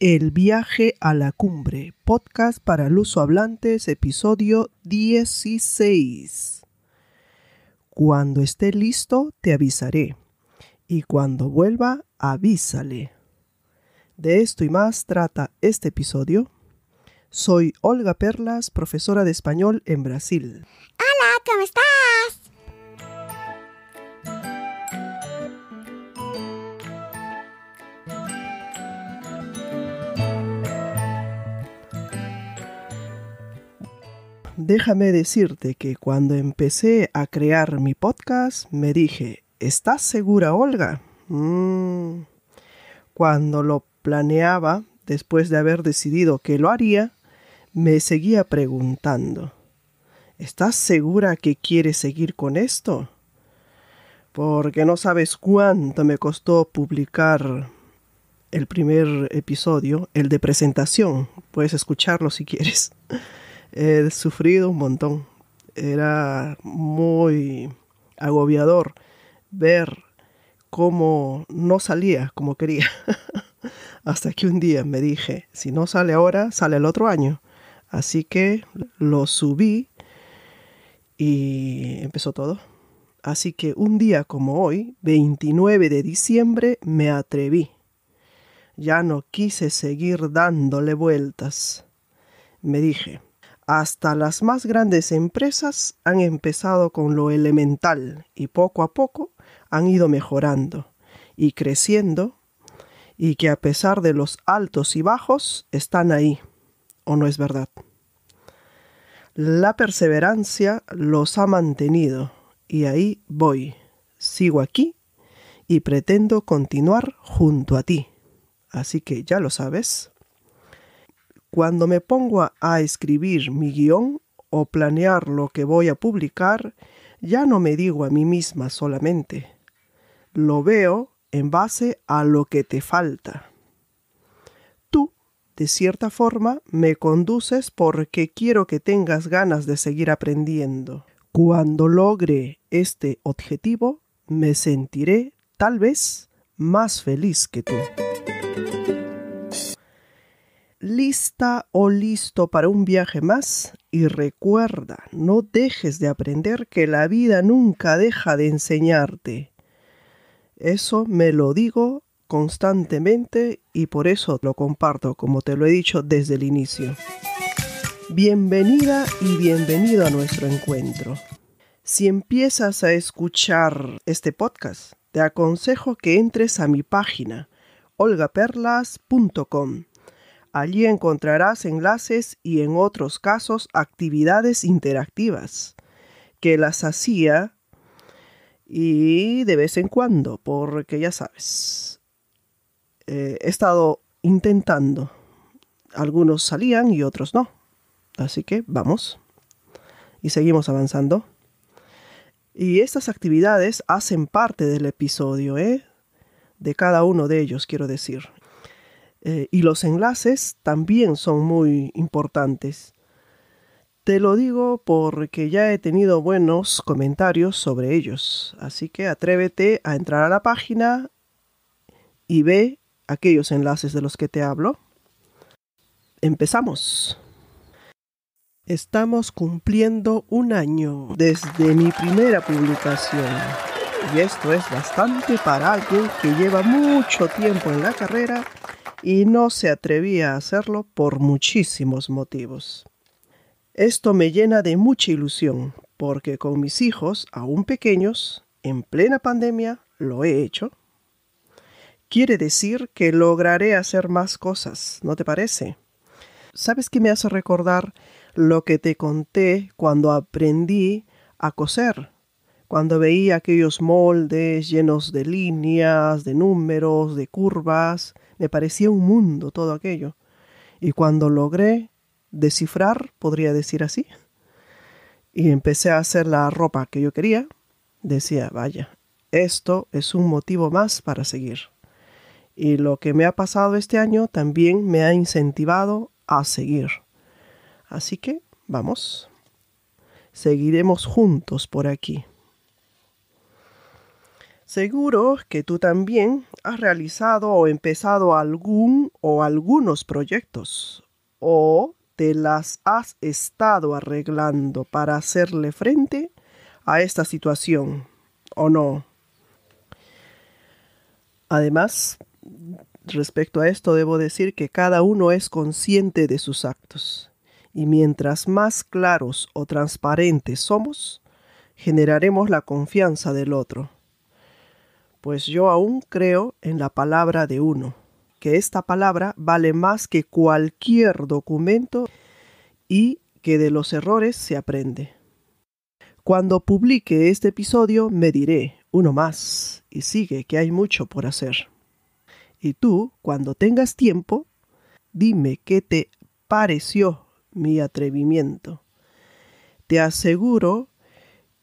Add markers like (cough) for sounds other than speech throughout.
El viaje a la cumbre, podcast para el uso hablantes, episodio 16. Cuando esté listo, te avisaré. Y cuando vuelva, avísale. De esto y más trata este episodio. Soy Olga Perlas, profesora de español en Brasil. ¡Hola! ¿Cómo estás? déjame decirte que cuando empecé a crear mi podcast me dije, ¿estás segura Olga? Mm. Cuando lo planeaba, después de haber decidido que lo haría, me seguía preguntando, ¿estás segura que quieres seguir con esto? Porque no sabes cuánto me costó publicar el primer episodio, el de presentación. Puedes escucharlo si quieres he sufrido un montón. Era muy agobiador ver cómo no salía como quería. (laughs) Hasta que un día me dije, si no sale ahora, sale el otro año. Así que lo subí y empezó todo. Así que un día como hoy, 29 de diciembre, me atreví. Ya no quise seguir dándole vueltas. Me dije, hasta las más grandes empresas han empezado con lo elemental y poco a poco han ido mejorando y creciendo y que a pesar de los altos y bajos están ahí, ¿o no es verdad? La perseverancia los ha mantenido y ahí voy, sigo aquí y pretendo continuar junto a ti. Así que ya lo sabes. Cuando me pongo a, escribir mi guión o planear lo que voy a publicar, ya no me digo a mí misma solamente. Lo veo en base a lo que te falta. Tú, de cierta forma, me conduces porque quiero que tengas ganas de seguir aprendiendo. Cuando logre este objetivo, me sentiré, tal vez, más feliz que tú lista o listo para un viaje más y recuerda, no dejes de aprender que la vida nunca deja de enseñarte. Eso me lo digo constantemente y por eso lo comparto, como te lo he dicho desde el inicio. Bienvenida y bienvenido a nuestro encuentro. Si empiezas a escuchar este podcast, te aconsejo que entres a mi página olgaperlas.com Allí encontrarás enlaces y en otros casos actividades interactivas que las hacía y de vez en cuando, porque ya sabes, eh, he estado intentando. Algunos salían y otros no. Así que vamos y seguimos avanzando. Y estas actividades hacen parte del episodio, ¿eh? De cada uno de ellos, quiero decir. Eh, y los enlaces también son muy importantes. Te lo digo porque ya he tenido buenos comentarios sobre ellos, así que atrévete a entrar a la página y ve aquellos enlaces de los que te hablo. Empezamos. Estamos cumpliendo un año desde mi primera publicación. Y esto es bastante para alguien que lleva mucho tiempo en la carrera y no se atrevía a hacerlo por muchísimos motivos. Esto me llena de mucha ilusión, porque con mis hijos, aún pequeños, en plena pandemia, lo he hecho. Quiere decir que lograré hacer más cosas, ¿no te parece? ¿Sabes qué me hace recordar lo que te conté cuando aprendí a coser? cuando veía aquellos moldes llenos de líneas, de números, de curvas, me parecía un mundo todo aquello. Y cuando logré descifrar, podría decir así, y empecé a hacer la ropa que yo quería, decía, vaya, esto es un motivo más para seguir. Y lo que me ha pasado este año también me ha incentivado a seguir. Así que, vamos, seguiremos juntos por aquí. Seguro que tú también has realizado o empezado algún o algunos proyectos o te las has estado arreglando para hacerle frente a esta situación, ¿o no? Además, respecto a esto debo decir que cada uno es consciente de sus actos y mientras más claros o transparentes somos, generaremos la confianza del otro pues yo aún creo en la palabra de uno, que esta palabra vale más que cualquier documento y que de los errores se aprende. Cuando publique este episodio me diré, uno más, y sigue que hay mucho por hacer. Y tú, cuando tengas tiempo, dime qué te pareció mi atrevimiento. Te aseguro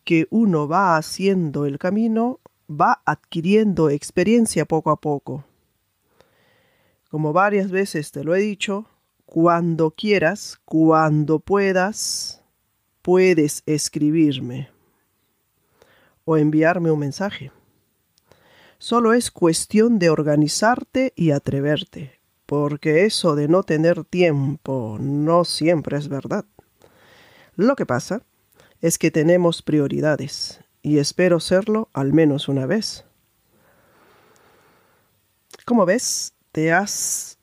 que uno va haciendo el camino va adquiriendo experiencia poco a poco. Como varias veces te lo he dicho, cuando quieras, cuando puedas, puedes escribirme o enviarme un mensaje. Solo es cuestión de organizarte y atreverte, porque eso de no tener tiempo no siempre es verdad. Lo que pasa es que tenemos prioridades y espero serlo al menos una vez. Como ves, te has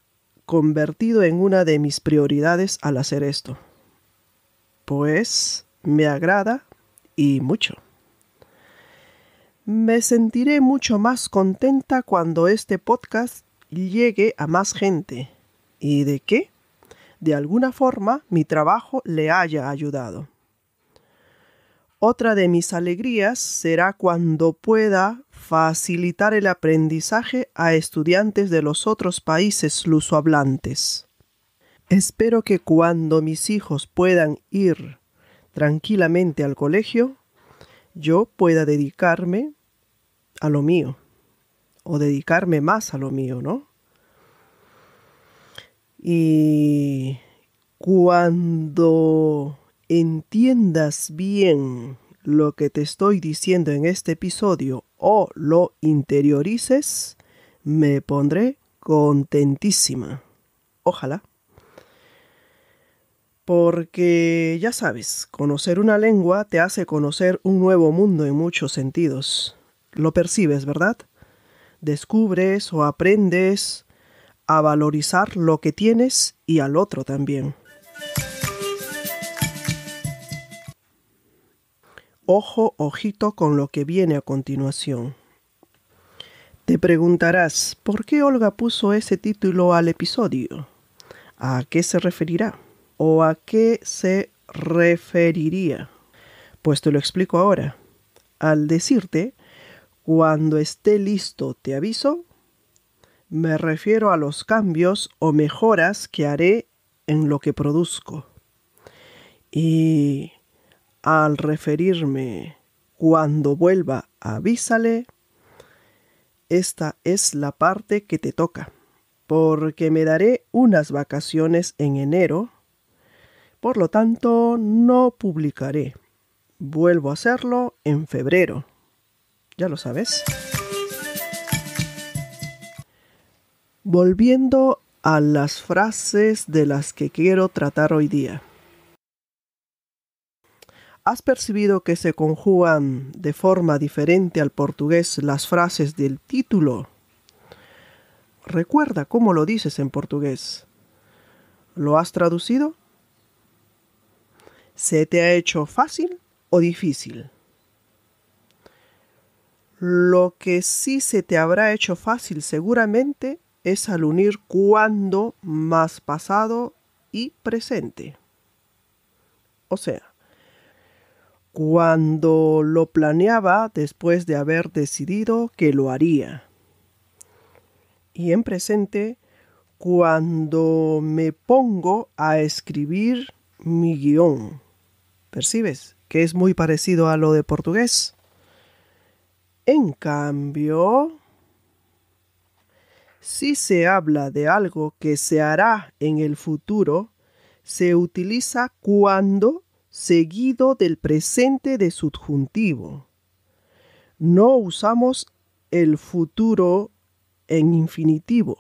convertido en una de mis prioridades al hacer esto. Pues me agrada y mucho. Me sentiré mucho más contenta cuando este podcast llegue a más gente y de que, de alguna forma, mi trabajo le haya ayudado. Otra de mis alegrías será cuando pueda facilitar el aprendizaje a estudiantes de los otros países lusohablantes. Espero que cuando mis hijos puedan ir tranquilamente al colegio, yo pueda dedicarme a lo mío, o dedicarme más a lo mío, ¿no? Y cuando entiendas bien lo que te estoy diciendo en este episodio o lo interiorices, me pondré contentísima. Ojalá. Porque, ya sabes, conocer una lengua te hace conocer un nuevo mundo en muchos sentidos. Lo percibes, ¿verdad? Descubres o aprendes a valorizar lo que tienes y al otro también. ojo, ojito con lo que viene a continuación. Te preguntarás, ¿por qué Olga puso ese título al episodio? ¿A qué se referirá? ¿O a qué se referiría? Pues te lo explico ahora. Al decirte, cuando esté listo te aviso, me refiero a los cambios o mejoras que haré en lo que produzco. Y al referirme cuando vuelva, avísale, esta es la parte que te toca, porque me daré unas vacaciones en enero, por lo tanto no publicaré. Vuelvo a hacerlo en febrero. Ya lo sabes. Volviendo a las frases de las que quiero tratar hoy día. ¿Has percibido que se conjugan de forma diferente al portugués las frases del título? Recuerda cómo lo dices en portugués. ¿Lo has traducido? ¿Se te ha hecho fácil o difícil? Lo que sí se te habrá hecho fácil seguramente es al unir cuando más pasado y presente. O sea, cuando lo planeaba después de haber decidido que lo haría. Y en presente, cuando me pongo a escribir mi guión. ¿Percibes? Que es muy parecido a lo de portugués. En cambio, si se habla de algo que se hará en el futuro, se utiliza cuando seguido del presente de subjuntivo. No usamos el futuro en infinitivo,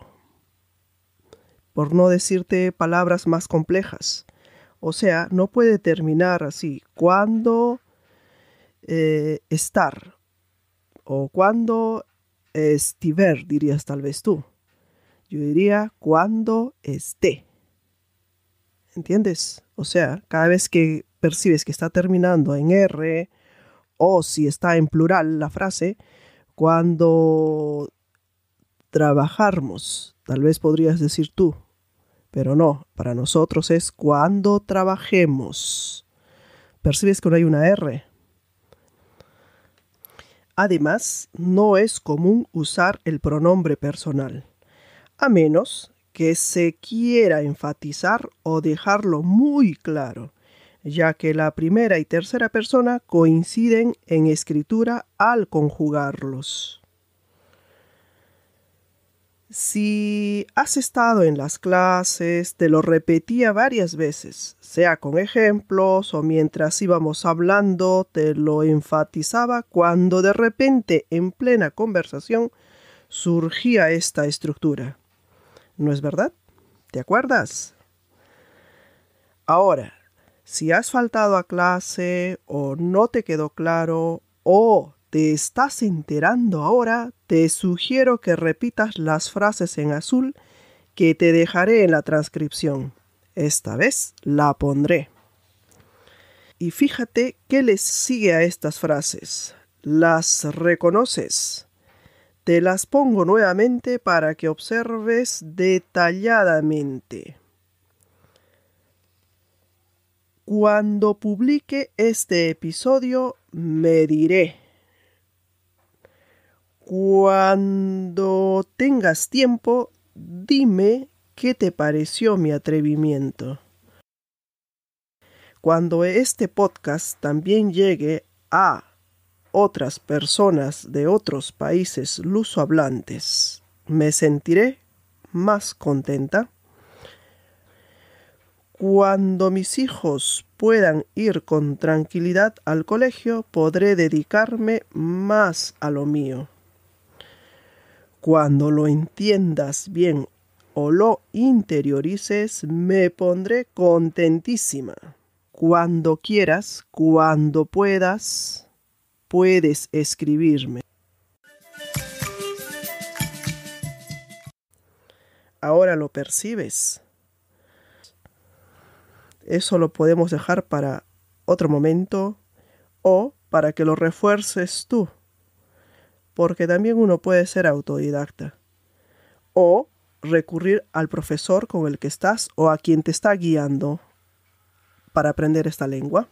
por no decirte palabras más complejas. O sea, no puede terminar así. Cuando eh, estar o cuando estiver, dirías tal vez tú. Yo diría cuando esté. ¿Entiendes? O sea, cada vez que percibes que está terminando en R o si está en plural la frase, cuando trabajamos, tal vez podrías decir tú, pero no, para nosotros es cuando trabajemos. Percibes que no hay una R. Además, no es común usar el pronombre personal, a menos que se quiera enfatizar o dejarlo muy claro ya que la primera y tercera persona coinciden en escritura al conjugarlos. Si has estado en las clases, te lo repetía varias veces, sea con ejemplos o mientras íbamos hablando, te lo enfatizaba cuando de repente en plena conversación surgía esta estructura. ¿No es verdad? ¿Te acuerdas? Ahora, si has faltado a clase o no te quedó claro o te estás enterando ahora, te sugiero que repitas las frases en azul que te dejaré en la transcripción. Esta vez la pondré. Y fíjate qué les sigue a estas frases. Las reconoces. Te las pongo nuevamente para que observes detalladamente. Cuando publique este episodio, me diré. Cuando tengas tiempo, dime qué te pareció mi atrevimiento. Cuando este podcast también llegue a otras personas de otros países lusohablantes, me sentiré más contenta. Cuando mis hijos puedan ir con tranquilidad al colegio, podré dedicarme más a lo mío. Cuando lo entiendas bien o lo interiorices, me pondré contentísima. Cuando quieras, cuando puedas, puedes escribirme. Ahora lo percibes eso lo podemos dejar para otro momento o para que lo refuerces tú, porque también uno puede ser autodidacta o recurrir al profesor con el que estás o a quien te está guiando para aprender esta lengua.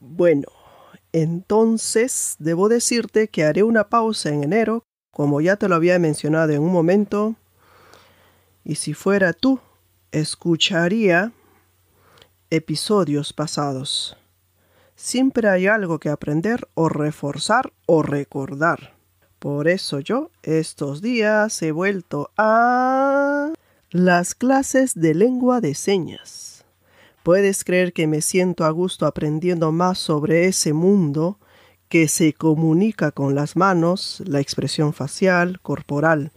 Bueno, entonces debo decirte que haré una pausa en enero, como ya te lo había mencionado en un momento, y si fuera tú, escucharía episodios pasados. Siempre hay algo que aprender o reforzar o recordar. Por eso yo estos días he vuelto a las clases de lengua de señas. Puedes creer que me siento a gusto aprendiendo más sobre ese mundo que se comunica con las manos, la expresión facial, corporal,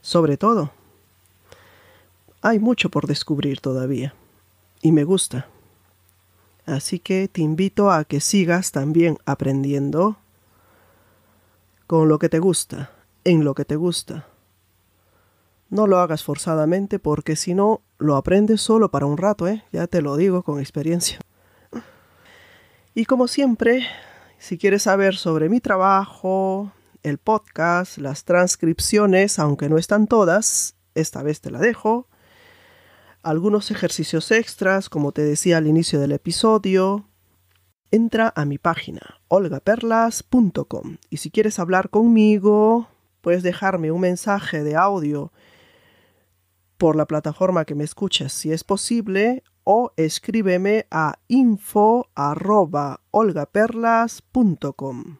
sobre todo hay mucho por descubrir todavía y me gusta. Así que te invito a que sigas también aprendiendo con lo que te gusta, en lo que te gusta. No lo hagas forzadamente porque si no, lo aprendes solo para un rato, ¿eh? ya te lo digo con experiencia. Y como siempre, si quieres saber sobre mi trabajo, el podcast, las transcripciones, aunque no están todas, esta vez te la dejo algunos ejercicios extras, como te decía al inicio del episodio, entra a mi página olgaperlas.com y si quieres hablar conmigo, puedes dejarme un mensaje de audio por la plataforma que me escuchas si es posible o escríbeme a info@olgaperlas.com.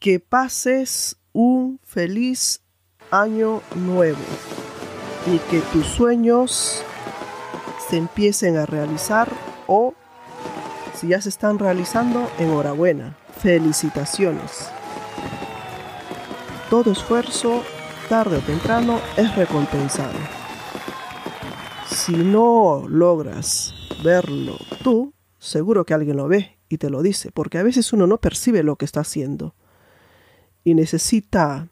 Que pases un feliz año nuevo y que tus sueños se empiecen a realizar o si ya se están realizando, enhorabuena, felicitaciones. Todo esfuerzo, tarde o temprano, es recompensado. Si no logras verlo tú, seguro que alguien lo ve y te lo dice, porque a veces uno no percibe lo que está haciendo y necesita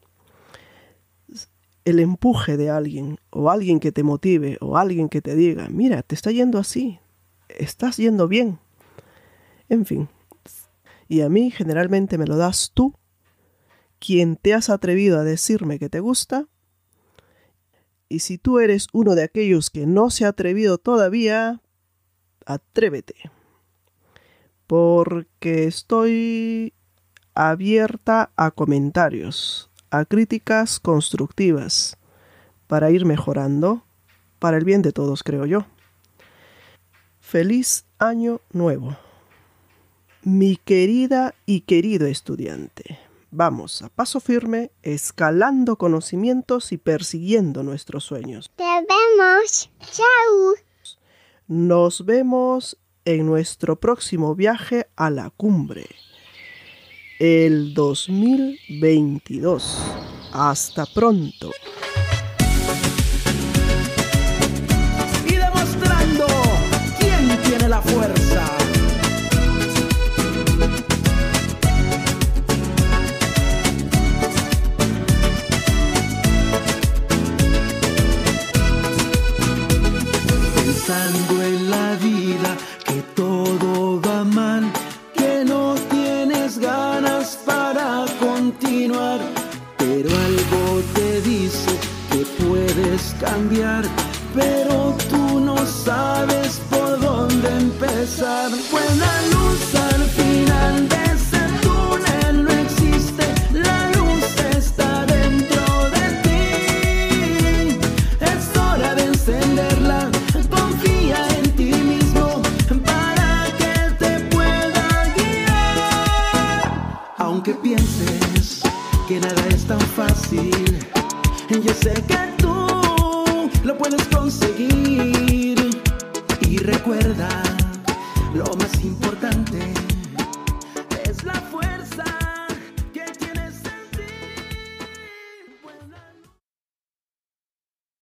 el empuje de alguien o alguien que te motive o alguien que te diga, mira, te está yendo así, estás yendo bien. En fin, y a mí generalmente me lo das tú, quien te has atrevido a decirme que te gusta, y si tú eres uno de aquellos que no se ha atrevido todavía, atrévete, porque estoy abierta a comentarios a críticas constructivas para ir mejorando, para el bien de todos, creo yo. Feliz año nuevo. Mi querida y querido estudiante, vamos a paso firme, escalando conocimientos y persiguiendo nuestros sueños. Te vemos. Chao. Nos vemos en nuestro próximo viaje a la cumbre el 2022. Hasta pronto. Y demostrando quién tiene la fuerza.